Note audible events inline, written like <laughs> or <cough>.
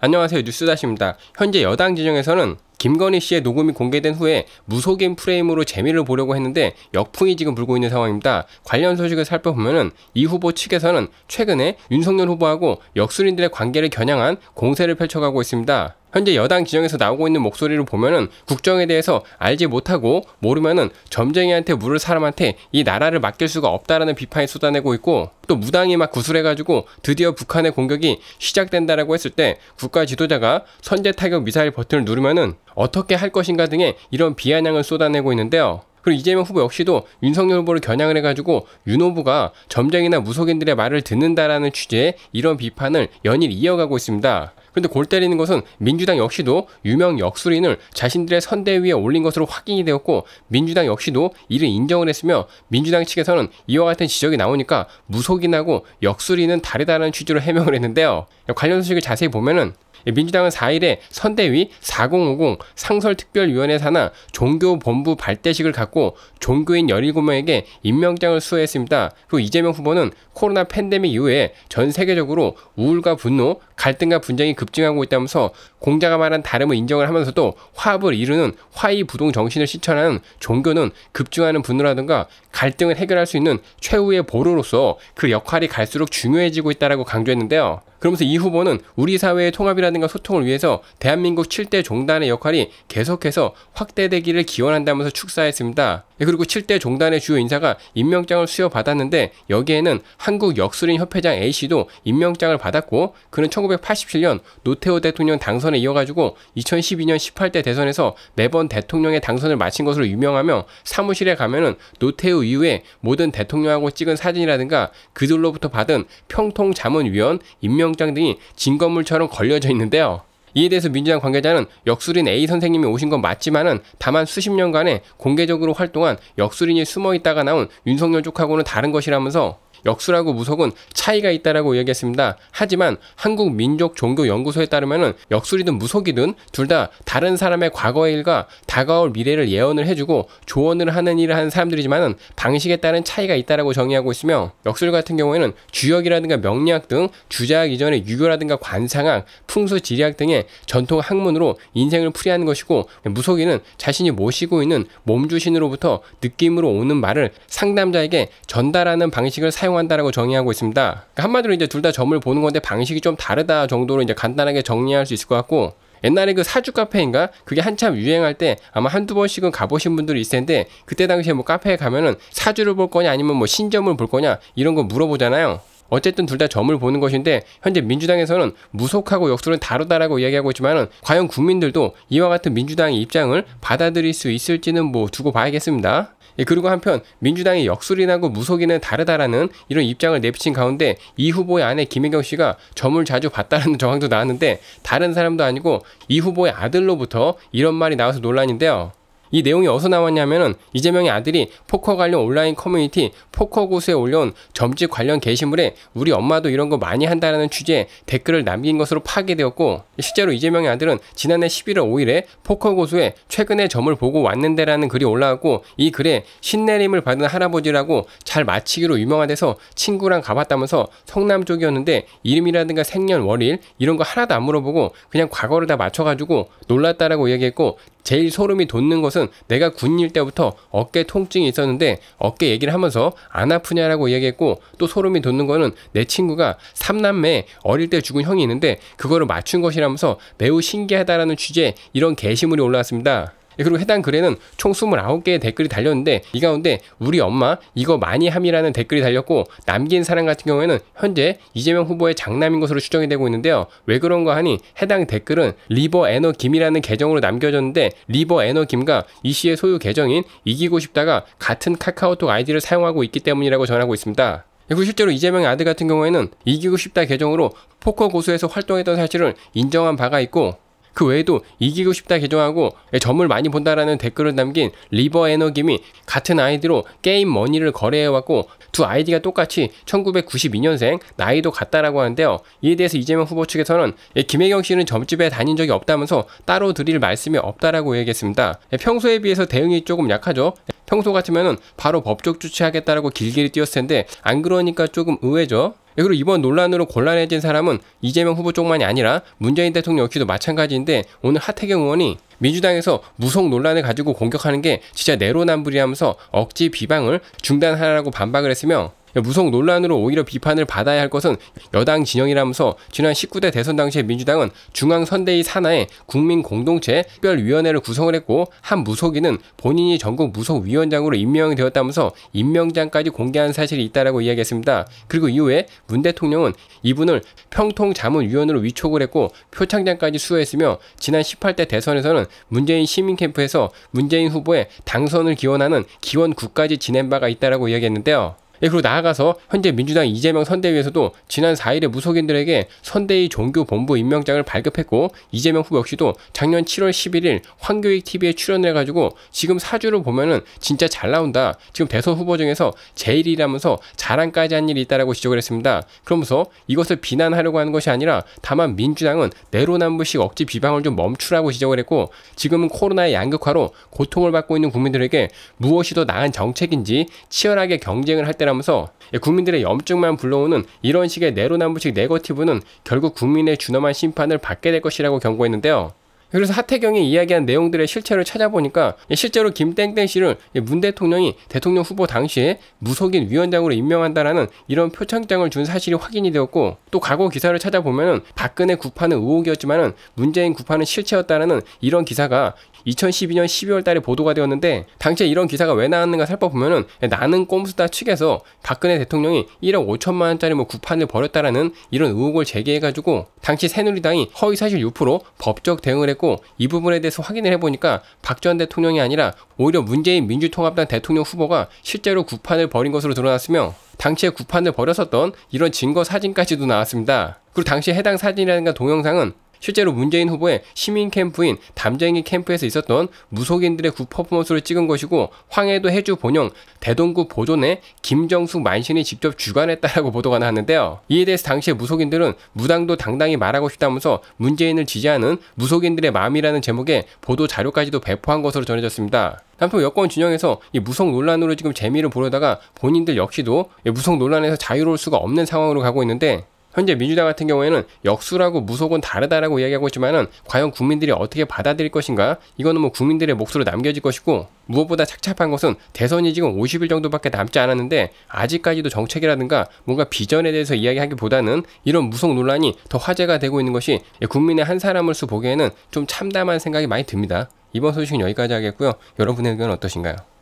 안녕하세요 뉴스다시입니다. 현재 여당 진영에서는 김건희 씨의 녹음이 공개된 후에 무속인 프레임으로 재미를 보려고 했는데 역풍이 지금 불고 있는 상황입니다. 관련 소식을 살펴보면이 후보 측에서는 최근에 윤석열 후보하고 역술인들의 관계를 겨냥한 공세를 펼쳐가고 있습니다. 현재 여당 지정에서 나오고 있는 목소리를 보면은 국정에 대해서 알지 못하고 모르면은 점쟁이한테 물을 사람한테 이 나라를 맡길 수가 없다라는 비판이 쏟아내고 있고 또 무당이 막구슬해가지고 드디어 북한의 공격이 시작된다라고 했을 때 국가 지도자가 선제 타격 미사일 버튼을 누르면은 어떻게 할 것인가 등의 이런 비아냥을 쏟아내고 있는데요. 그리고 이재명 후보 역시도 윤석열 후보를 겨냥을 해가지고 윤 후보가 점쟁이나 무속인들의 말을 듣는다라는 취지의 이런 비판을 연일 이어가고 있습니다. 그런데 골 때리는 것은 민주당 역시도 유명 역술인을 자신들의 선대 위에 올린 것으로 확인이 되었고 민주당 역시도 이를 인정을 했으며 민주당 측에서는 이와 같은 지적이 나오니까 무속인하고 역술인은 다르다는 취지로 해명을 했는데요. 관련 소식을 자세히 보면은 예, 민주당은 4일에 선대위 4050 상설특별위원회 산하 종교본부 발대식을 갖고 종교인 17명에게 임명장을 수여했습니다. 그리고 이재명 후보는 코로나 팬데믹 이후에 전 세계적으로 우울과 분노, 갈등과 분쟁이 급증하고 있다면서 공자가 말한 다름을 인정을 하면서도 화합을 이루는 화이부동 정신을 실천하는 종교는 급증하는 분노라든가 갈등을 해결할 수 있는 최후의 보루로서 그 역할이 갈수록 중요해지고 있다라고 강조했는데요. 그러면서 이 후보는 우리 사회의 통합이라든가 소통을 위해서 대한민국 7대 종단의 역할이 계속해서 확대되기를 기원한다면서 축사했습니다. 예, 그리고 7대 종단의 주요 인사가 임명장을 수여받았는데 여기에는 한국역술인협회장 A씨도 임명장을 받았고 그는 19 1987년 노태우 대통령 당선에 이어가지고 2012년 18대 대선에서 매번 대통령의 당선을 마친 것으로 유명하며 사무실에 가면은 노태우 이후에 모든 대통령하고 찍은 사진이라든가 그들로부터 받은 평통 자문위원 임명장 등이 진건물처럼 걸려져 있는데요. 이에 대해서 민주당 관계자는 역술인 A 선생님이 오신 건 맞지만은 다만 수십 년간의 공개적으로 활동한 역술인이 숨어 있다가 나온 윤석열 쪽하고는 다른 것이라면서 역수라고 무속은 차이가 있다라고 이야기했습니다. 하지만 한국 민족 종교 연구소에 따르면은 역술이든 무속이든 둘 다 다른 사람의 과거의 일과 다가올 미래를 예언을 해주고 조언을 하는 일을 하는 사람들이지만은 방식에 따른 차이가 있다라고 정의하고 있으며 역술 같은 경우에는 주역이라든가 명리학 등 주자학 이전의 유교라든가 관상학, 풍수 지리학 등의 전통 학문으로 인생을 풀이하는 것이고 무속인은 자신이 모시고 있는 몸 주신으로부터 느낌으로 오는 말을 상담자에게 전달하는 방식을 사용 사용한다라고 정의하고 있습니다. 그러니까 한마디로 이제 둘 다 점을 보는 건데 방식이 좀 다르다 정도로 이제 간단하게 정리할 수 있을 것 같고 옛날에 그 사주 카페인가 그게 한참 유행할 때 아마 한두 번씩은 가보신 분들이 있을 텐데 그때 당시에 뭐 카페에 가면은 사주를 볼 거냐 아니면 뭐 신점을 볼 거냐 이런 거 물어보잖아요. 어쨌든 둘 다 점을 보는 것인데 현재 민주당에서는 무속하고 역술은 다르다라고 이야기하고 있지만은 과연 국민들도 이와 같은 민주당의 입장을 받아들일 수 있을지는 뭐 두고 봐야겠습니다. 예, 그리고 한편 민주당이 역술이나고무속이은 다르다라는 이런 입장을 내비친 가운데 이 후보의 아내 김혜경 씨가 점을 자주 봤다는 <laughs> 정황도 나왔는데 다른 사람도 아니고 이 후보의 아들로부터 이런 말이 나와서 논란인데요. 이 내용이 어디서 나왔냐면은 이재명의 아들이 포커 관련 온라인 커뮤니티 포커고수에 올려온 점집 관련 게시물에 우리 엄마도 이런 거 많이 한다라는 취지의 댓글을 남긴 것으로 파악되었고 실제로 이재명의 아들은 지난해 11월 5일에 포커고수에 최근에 점을 보고 왔는데라는 글이 올라왔고 이 글에 신내림을 받은 할아버지라고 잘 마치기로 유명하대서 친구랑 가봤다면서 성남 쪽이었는데 이름이라든가 생년 월일 이런 거 하나도 안 물어보고 그냥 과거를 다 맞춰가지고 놀랐다라고 이야기했고 제일 소름이 돋는 것은 내가 군일 때부터 어깨 통증이 있었는데 어깨 얘기를 하면서 안 아프냐라고 이야기했고 또 소름이 돋는 거는 내 친구가 삼남매 어릴 때 죽은 형이 있는데 그거를 맞춘 것이라면서 매우 신기하다라는 취지의 이런 게시물이 올라왔습니다. 예, 그리고 해당 글에는 총 29개의 댓글이 달렸는데 이 가운데 우리 엄마 이거 많이 함이라는 댓글이 달렸고 남긴 사람 같은 경우에는 현재 이재명 후보의 장남인 것으로 추정이 되고 있는데요. 왜 그런가 하니 해당 댓글은 리버 에너 김이라는 계정으로 남겨졌는데 리버 에너 김과 이 씨의 소유 계정인 이기고 싶다가 같은 카카오톡 아이디를 사용하고 있기 때문이라고 전하고 있습니다. 예, 그리고 실제로 이재명의 아들 같은 경우에는 이기고 싶다 계정으로 포커 고수에서 활동했던 사실을 인정한 바가 있고 그 외에도 이기고 싶다 개정하고 예, 점을 많이 본다라는 댓글을 남긴 리버 에너김이 같은 아이디로 게임 머니를 거래해왔고 두 아이디가 똑같이 1992년생 나이도 같다라고 하는데요. 이에 대해서 이재명 후보 측에서는 예, 김혜경 씨는 점집에 다닌 적이 없다면서 따로 드릴 말씀이 없다라고 얘기했습니다. 예, 평소에 비해서 대응이 조금 약하죠. 평소 같으면 바로 법적 조치하겠다라고 길길이 뛰었을 텐데 안 그러니까 조금 의외죠. 그리고 이번 논란으로 곤란해진 사람은 이재명 후보 쪽만이 아니라 문재인 대통령 역시도 마찬가지인데 오늘 하태경 의원이 민주당에서 무속 논란을 가지고 공격하는 게 진짜 내로남불이하면서 억지 비방을 중단하라고 반박을 했으며 무속 논란으로 오히려 비판을 받아야 할 것은 여당 진영이라면서 지난 19대 대선 당시에 민주당은 중앙선대위 산하에 국민공동체 특별위원회를 구성을 했고 한 무속인은 본인이 전국 무속위원장으로 임명이 되었다면서 임명장까지 공개한 사실이 있다라고 이야기했습니다. 그리고 이후에 문 대통령은 이분을 평통자문위원으로 위촉을 했고 표창장까지 수여했으며 지난 18대 대선에서는 문재인 시민캠프에서 문재인 후보의 당선을 기원하는 기원국까지 지낸 바가 있다라고 이야기했는데요. 예, 그리고 나아가서 현재 민주당 이재명 선대위에서도 지난 4일에 무속인들에게 선대위 종교본부 임명장을 발급했고 이재명 후보 역시도 작년 7월 11일 황교익 TV에 출연을 해가지고 지금 사주를 보면은 진짜 잘 나온다. 지금 대선 후보 중에서 제일이라면서 자랑까지 한 일이 있다라고 지적을 했습니다. 그러면서 이것을 비난하려고 하는 것이 아니라 다만 민주당은 내로남불식 억지 비방을 좀 멈추라고 지적을 했고 지금은 코로나의 양극화로 고통을 받고 있는 국민들에게 무엇이 더 나은 정책인지 치열하게 경쟁을 할 때라 해결하면서 예, 국민들의 염증만 불러오는 이런 식의 내로남불식 네거티브는 결국 국민의 준엄한 심판을 받게 될 것이라고 경고했는데요. 그래서 하태경이 이야기한 내용들의 실체를 찾아보니까 실제로 김땡땡 씨를 문 대통령이 대통령 후보 당시에 무속인 위원장으로 임명한다라는 이런 표창장을 준 사실이 확인이 되었고 또 과거 기사를 찾아보면 박근혜 구파는 의혹이었지만 문재인 구파는 실체였다라는 이런 기사가 2012년 12월 달에 보도가 되었는데 당시에 이런 기사가 왜 나왔는가 살펴보면 나는 꼼수다 측에서 박근혜 대통령이 1억 5천만 원짜리 뭐 구판을 벌였다라는 이런 의혹을 제기해가지고 당시 새누리당이 허위사실 유포로 법적 대응을 했고 됐고 이 부분에 대해서 확인을 해보니까 박 전 대통령이 아니라 오히려 문재인 민주통합당 대통령 후보가 실제로 구판을 벌인 것으로 드러났으며 당시에 구판을 벌였었던 이런 증거 사진까지도 나왔습니다. 그리고 당시 해당 사진이라든가 동영상은 실제로 문재인 후보의 시민 캠프인 담쟁이 캠프에서 있었던 무속인들의 굿 퍼포먼스를 찍은 것이고 황해도 해주 본영 대동구 보존에 김정숙 만신이 직접 주관했다라고 보도가 나왔는데요. 이에 대해서 당시의 무속인들은 무당도 당당히 말하고 싶다면서 문재인을 지지하는 무속인들의 마음이라는 제목의 보도 자료까지도 배포한 것으로 전해졌습니다. 남편 여권 진영에서 이 무속 논란으로 지금 재미를 보려다가 본인들 역시도 무속 논란에서 자유로울 수가 없는 상황으로 가고 있는데 현재 민주당 같은 경우에는 역수라고 무속은 다르다라고 이야기하고 있지만은 과연 국민들이 어떻게 받아들일 것인가? 이거는 뭐 국민들의 몫으로 남겨질 것이고 무엇보다 착잡한 것은 대선이 지금 50일 정도밖에 남지 않았는데 아직까지도 정책이라든가 뭔가 비전에 대해서 이야기하기보다는 이런 무속 논란이 더 화제가 되고 있는 것이 국민의 한 사람으로서 보기에는 좀 참담한 생각이 많이 듭니다. 이번 소식은 여기까지 하겠고요. 여러분의 의견은 어떠신가요?